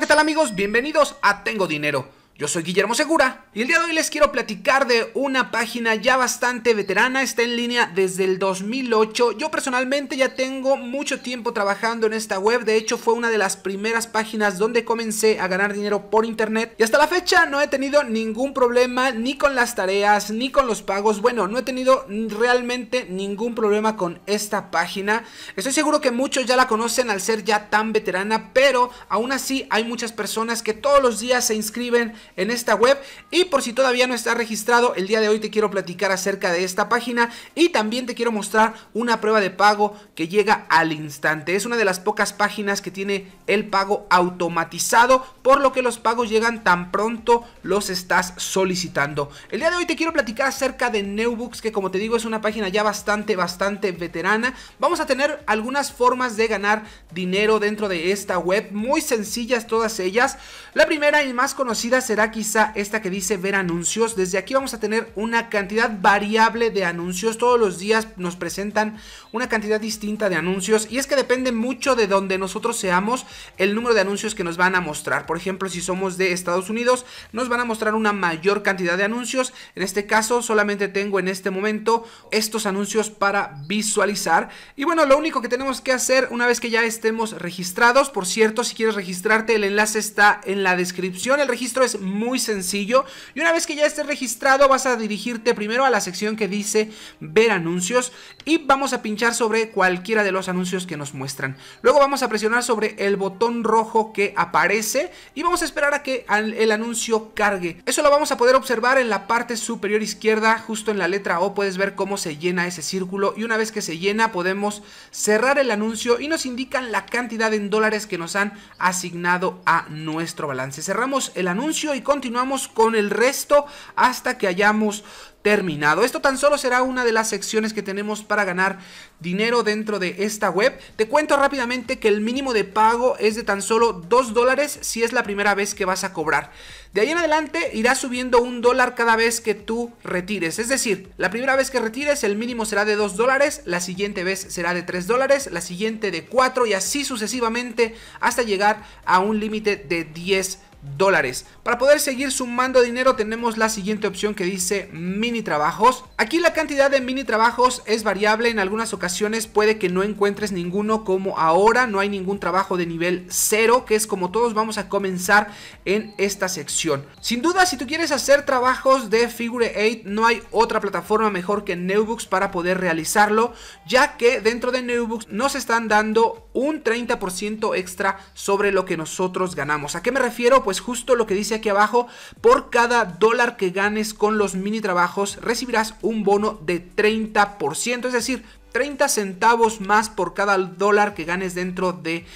¿qué tal amigos? Bienvenidos a Tengo Dinero yo soy Guillermo Segura y el día de hoy les quiero platicar de una página ya bastante veterana, está en línea desde el 2008. Yo personalmente ya tengo mucho tiempo trabajando en esta web, de hecho fue una de las primeras páginas donde comencé a ganar dinero por internet y hasta la fecha no he tenido ningún problema ni con las tareas ni con los pagos. Bueno, no he tenido realmente ningún problema con esta página. Estoy seguro que muchos ya la conocen al ser ya tan veterana, pero aún así hay muchas personas que todos los días se inscriben en esta web. Y por si todavía no está registrado, el día de hoy te quiero platicar acerca de esta página y también te quiero mostrar una prueba de pago que llega al instante. Es una de las pocas páginas que tiene el pago automatizado, por lo que los pagos llegan tan pronto los estás solicitando. El día de hoy te quiero platicar acerca de NewBooks que como te digo es una página ya bastante, bastante veterana. Vamos a tener algunas formas de ganar dinero dentro de esta web, muy sencillas todas ellas. La primera y más conocida se quizá esta que dice ver anuncios. Desde aquí vamos a tener una cantidad variable de anuncios. Todos los días nos presentan una cantidad distinta de anuncios. Y es que depende mucho de donde nosotros seamos el número de anuncios que nos van a mostrar. Por ejemplo, si somos de Estados Unidos, nos van a mostrar una mayor cantidad de anuncios. En este caso, solamente tengo en este momento estos anuncios para visualizar. Y bueno, lo único que tenemos que hacer una vez que ya estemos registrados, por cierto, si quieres registrarte, el enlace está en la descripción. El registro es muy sencillo. Y una vez que ya estés registrado vas a dirigirte primero a la sección que dice ver anuncios y vamos a pinchar sobre cualquiera de los anuncios que nos muestran. Luego vamos a presionar sobre el botón rojo que aparece y vamos a esperar a que el anuncio cargue. Eso lo vamos a poder observar en la parte superior izquierda, justo en la letra O puedes ver cómo se llena ese círculo y una vez que se llena podemos cerrar el anuncio y nos indican la cantidad en dólares que nos han asignado a nuestro balance. Cerramos el anuncio y continuamos con el resto hasta que hayamos terminado. Esto tan solo será una de las secciones que tenemos para ganar dinero dentro de esta web. Te cuento rápidamente que el mínimo de pago es de tan solo 2 dólares si es la primera vez que vas a cobrar. De ahí en adelante irá subiendo un dólar cada vez que tú retires. Es decir, la primera vez que retires el mínimo será de 2 dólares, la siguiente vez será de 3 dólares, la siguiente de 4 y así sucesivamente hasta llegar a un límite de 10 dólares. Para poder seguir sumando dinero tenemos la siguiente opción que dice mini trabajos. Aquí la cantidad de mini trabajos es variable, en algunas ocasiones puede que no encuentres ninguno como ahora, no hay ningún trabajo de nivel 0 que es como todos vamos a comenzar en esta sección. Sin duda si tú quieres hacer trabajos de Figure 8 no hay otra plataforma mejor que Newbooks para poder realizarlo ya que dentro de Newbooks nos están dando un 30% extra sobre lo que nosotros ganamos. ¿A qué me refiero? Pues justo lo que dice aquí abajo, por cada dólar que ganes con los mini trabajos recibirás un bono de 30%, es decir, 30 centavos más por cada dólar que ganes dentro de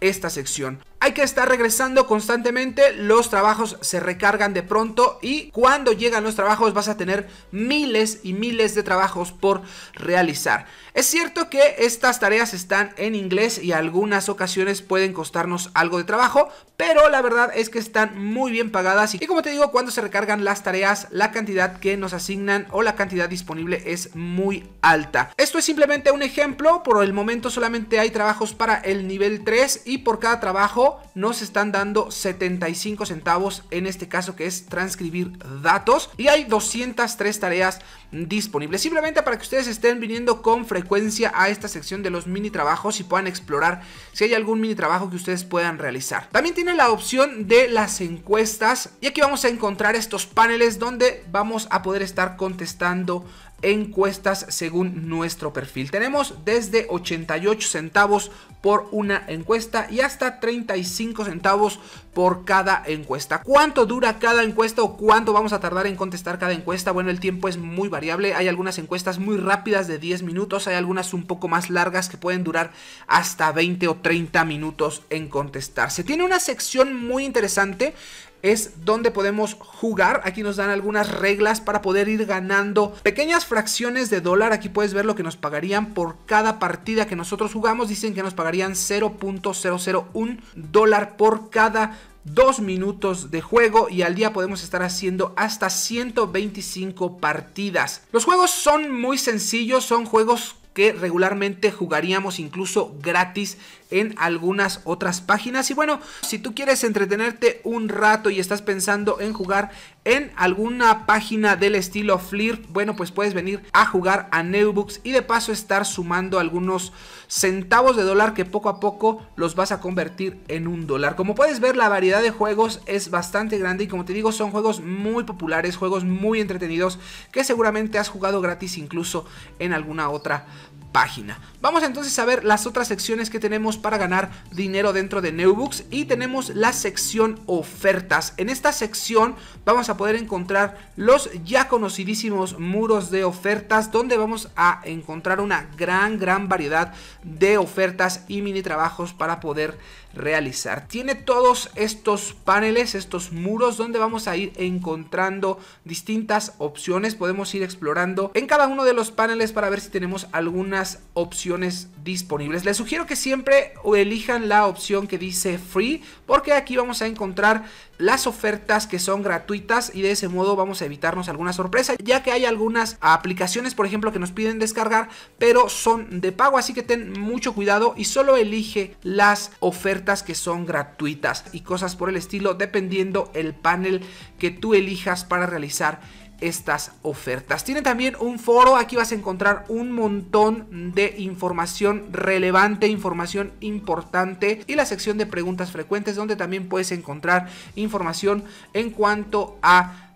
esta sección hay que estar regresando constantemente, los trabajos se recargan de pronto y cuando llegan los trabajos vas a tener miles y miles de trabajos por realizar. Es cierto que estas tareas están en inglés y algunas ocasiones pueden costarnos algo de trabajo, pero la verdad es que están muy bien pagadas y como te digo, cuando se recargan las tareas, la cantidad que nos asignan o la cantidad disponible es muy alta. Esto es simplemente un ejemplo, por el momento solamente hay trabajos para el nivel 3 y por cada trabajo nos están dando 75 centavos en este caso que es transcribir datos y hay 203 tareas disponibles simplemente para que ustedes estén viniendo con frecuencia a esta sección de los mini trabajos y puedan explorar si hay algún mini trabajo que ustedes puedan realizar también tiene la opción de las encuestas y aquí vamos a encontrar estos paneles donde vamos a poder estar contestando encuestas según nuestro perfil. Tenemos desde 88 centavos por una encuesta y hasta 35 centavos por cada encuesta. ¿Cuánto dura cada encuesta o cuánto vamos a tardar en contestar cada encuesta? Bueno, el tiempo es muy variable. Hay algunas encuestas muy rápidas de 10 minutos, hay algunas un poco más largas que pueden durar hasta 20 o 30 minutos en contestarse. Tiene una sección muy interesante es donde podemos jugar. Aquí nos dan algunas reglas para poder ir ganando pequeñas fracciones de dólar. Aquí puedes ver lo que nos pagarían por cada partida que nosotros jugamos. Dicen que nos pagarían 0.001 dólar por cada dos minutos de juego y al día podemos estar haciendo hasta 125 partidas. Los juegos son muy sencillos, son juegos que regularmente jugaríamos incluso gratis en algunas otras páginas. Y bueno, si tú quieres entretenerte un rato y estás pensando en jugar en alguna página del estilo Flirt. bueno, pues puedes venir a jugar a Neubooks y de paso estar sumando algunos centavos de dólar que poco a poco los vas a convertir en un dólar. Como puedes ver, la variedad de juegos es bastante grande y como te digo, son juegos muy populares, juegos muy entretenidos que seguramente has jugado gratis incluso en alguna otra página. Vamos entonces a ver las otras secciones que tenemos para ganar dinero dentro de Neubooks y tenemos la sección ofertas. En esta sección vamos a poder encontrar los ya conocidísimos muros de ofertas donde vamos a encontrar una gran gran variedad de ofertas y mini trabajos para poder realizar. Tiene todos estos paneles, estos muros donde vamos a ir encontrando distintas opciones. Podemos ir explorando en cada uno de los paneles para ver si tenemos algo algunas opciones disponibles. Les sugiero que siempre elijan la opción que dice free porque aquí vamos a encontrar las ofertas que son gratuitas y de ese modo vamos a evitarnos alguna sorpresa ya que hay algunas aplicaciones por ejemplo que nos piden descargar pero son de pago así que ten mucho cuidado y solo elige las ofertas que son gratuitas y cosas por el estilo dependiendo el panel que tú elijas para realizar estas ofertas. Tiene también un foro, aquí vas a encontrar un montón de información relevante, información importante y la sección de preguntas frecuentes donde también puedes encontrar información en cuanto a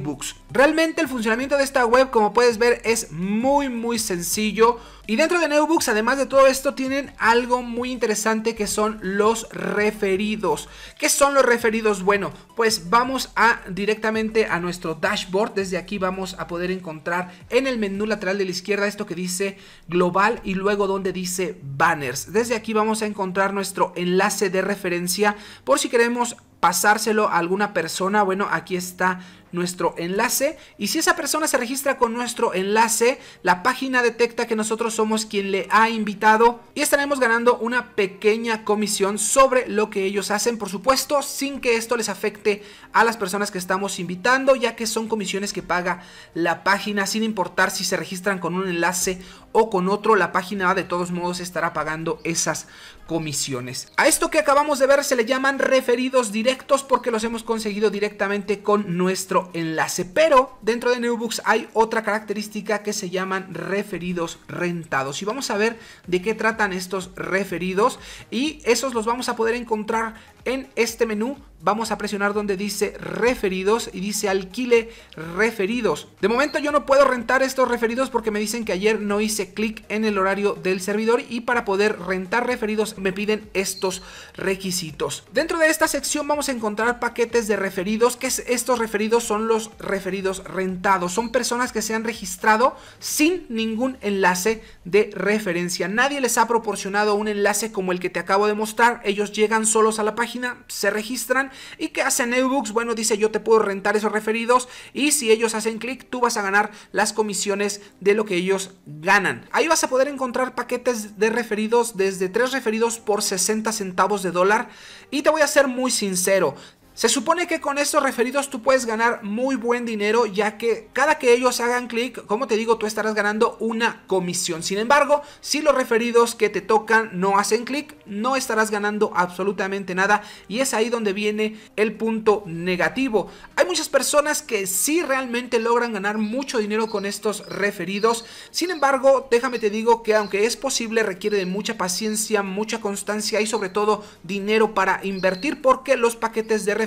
books Realmente el funcionamiento de esta web, como puedes ver, es muy muy sencillo. Y dentro de Neubux además de todo esto, tienen algo muy interesante que son los referidos. ¿Qué son los referidos? Bueno, pues vamos a directamente a nuestro dashboard. Desde aquí vamos a poder encontrar en el menú lateral de la izquierda esto que dice global y luego donde dice banners. Desde aquí vamos a encontrar nuestro enlace de referencia por si queremos pasárselo a alguna persona. Bueno, aquí está nuestro enlace y si esa persona se registra con nuestro enlace, la página detecta que nosotros somos quien le ha invitado y estaremos ganando una pequeña comisión sobre lo que ellos hacen, por supuesto, sin que esto les afecte a las personas que estamos invitando, ya que son comisiones que paga la página, sin importar si se registran con un enlace o con otro, la página de todos modos estará pagando esas comisiones. A esto que acabamos de ver se le llaman referidos directos porque los hemos conseguido directamente con nuestro enlace. Pero dentro de Newbooks hay otra característica que se llaman referidos rentados. Y vamos a ver de qué tratan estos referidos. Y esos los vamos a poder encontrar en este menú vamos a presionar donde dice referidos y dice alquile referidos. De momento yo no puedo rentar estos referidos porque me dicen que ayer no hice clic en el horario del servidor y para poder rentar referidos me piden estos requisitos. Dentro de esta sección vamos a encontrar paquetes de referidos, que estos referidos son los referidos rentados. Son personas que se han registrado sin ningún enlace de referencia. Nadie les ha proporcionado un enlace como el que te acabo de mostrar. Ellos llegan solos a la página, se registran ¿Y qué hacen ebooks? Bueno, dice yo te puedo rentar esos referidos y si ellos hacen clic, tú vas a ganar las comisiones de lo que ellos ganan. Ahí vas a poder encontrar paquetes de referidos desde 3 referidos por 60 centavos de dólar. Y te voy a ser muy sincero, se supone que con estos referidos tú puedes ganar muy buen dinero ya que cada que ellos hagan clic, como te digo, tú estarás ganando una comisión. Sin embargo, si los referidos que te tocan no hacen clic, no estarás ganando absolutamente nada y es ahí donde viene el punto negativo. Hay muchas personas que sí realmente logran ganar mucho dinero con estos referidos. Sin embargo, déjame te digo que aunque es posible requiere de mucha paciencia, mucha constancia y sobre todo dinero para invertir porque los paquetes de referidos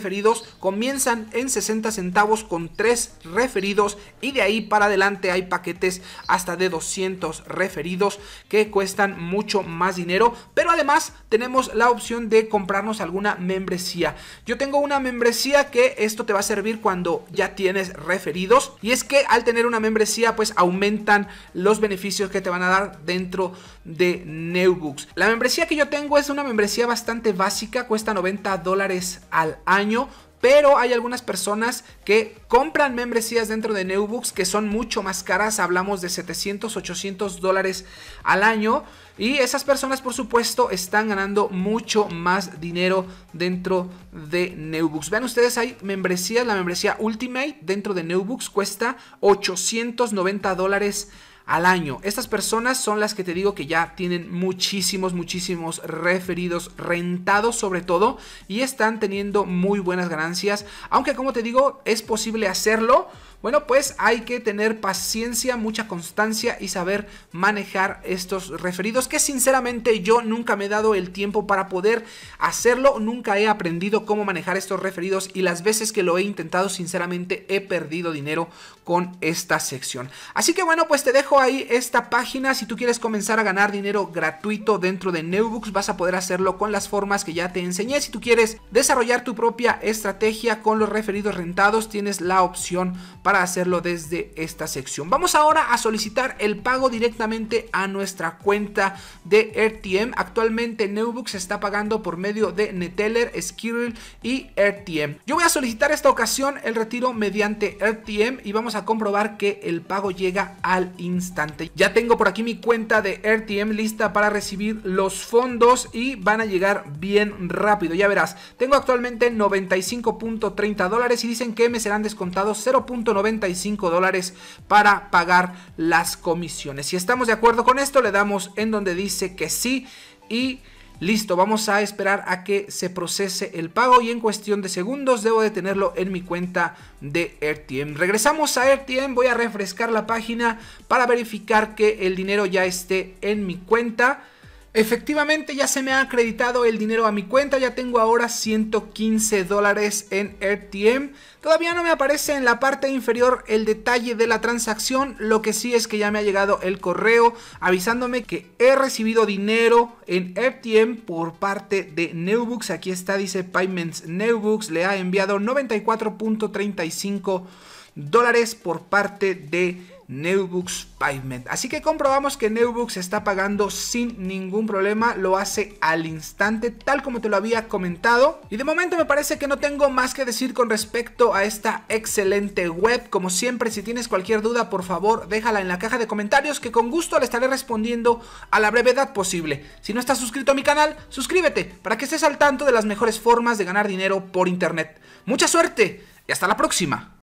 comienzan en 60 centavos con 3 referidos y de ahí para adelante hay paquetes hasta de 200 referidos que cuestan mucho más dinero, pero además tenemos la opción de comprarnos alguna membresía. Yo tengo una membresía que esto te va a servir cuando ya tienes referidos y es que al tener una membresía pues aumentan los beneficios que te van a dar dentro de Neubooks. La membresía que yo tengo es una membresía bastante básica, cuesta 90 dólares al año pero hay algunas personas que compran membresías dentro de newbucks que son mucho más caras, hablamos de 700, 800 dólares al año y esas personas por supuesto están ganando mucho más dinero dentro de newbucks Vean ustedes, hay membresías, la membresía Ultimate dentro de newbucks cuesta 890 dólares al año. Estas personas son las que te digo que ya tienen muchísimos, muchísimos referidos rentados sobre todo y están teniendo muy buenas ganancias. Aunque como te digo, es posible hacerlo. Bueno, pues hay que tener paciencia, mucha constancia y saber manejar estos referidos que sinceramente yo nunca me he dado el tiempo para poder hacerlo, nunca he aprendido cómo manejar estos referidos y las veces que lo he intentado sinceramente he perdido dinero con esta sección. Así que bueno, pues te dejo ahí esta página. Si tú quieres comenzar a ganar dinero gratuito dentro de Neobooks, vas a poder hacerlo con las formas que ya te enseñé. Si tú quieres desarrollar tu propia estrategia con los referidos rentados, tienes la opción para hacerlo desde esta sección. Vamos ahora a solicitar el pago directamente a nuestra cuenta de RTM. Actualmente Neubux está pagando por medio de Neteller, Skrill y RTM. Yo voy a solicitar esta ocasión el retiro mediante RTM y vamos a comprobar que el pago llega al instante ya tengo por aquí mi cuenta de RTM lista para recibir los fondos y van a llegar bien rápido. Ya verás, tengo actualmente 95.30 dólares y dicen que me serán descontados 0.95 dólares para pagar las comisiones. Si estamos de acuerdo con esto, le damos en donde dice que sí y Listo, vamos a esperar a que se procese el pago y en cuestión de segundos debo de tenerlo en mi cuenta de RTM. Regresamos a RTM, voy a refrescar la página para verificar que el dinero ya esté en mi cuenta. Efectivamente ya se me ha acreditado el dinero a mi cuenta, ya tengo ahora 115 dólares en RTM. Todavía no me aparece en la parte inferior el detalle de la transacción, lo que sí es que ya me ha llegado el correo avisándome que he recibido dinero en RTM por parte de Neubooks. Aquí está, dice Payments Neubooks, le ha enviado 94.35 dólares por parte de Newbooks Payment. Así que comprobamos que Neubux está pagando sin ningún problema, lo hace al instante, tal como te lo había comentado. Y de momento me parece que no tengo más que decir con respecto a esta excelente web. Como siempre, si tienes cualquier duda, por favor, déjala en la caja de comentarios que con gusto le estaré respondiendo a la brevedad posible. Si no estás suscrito a mi canal, suscríbete para que estés al tanto de las mejores formas de ganar dinero por internet. Mucha suerte y hasta la próxima.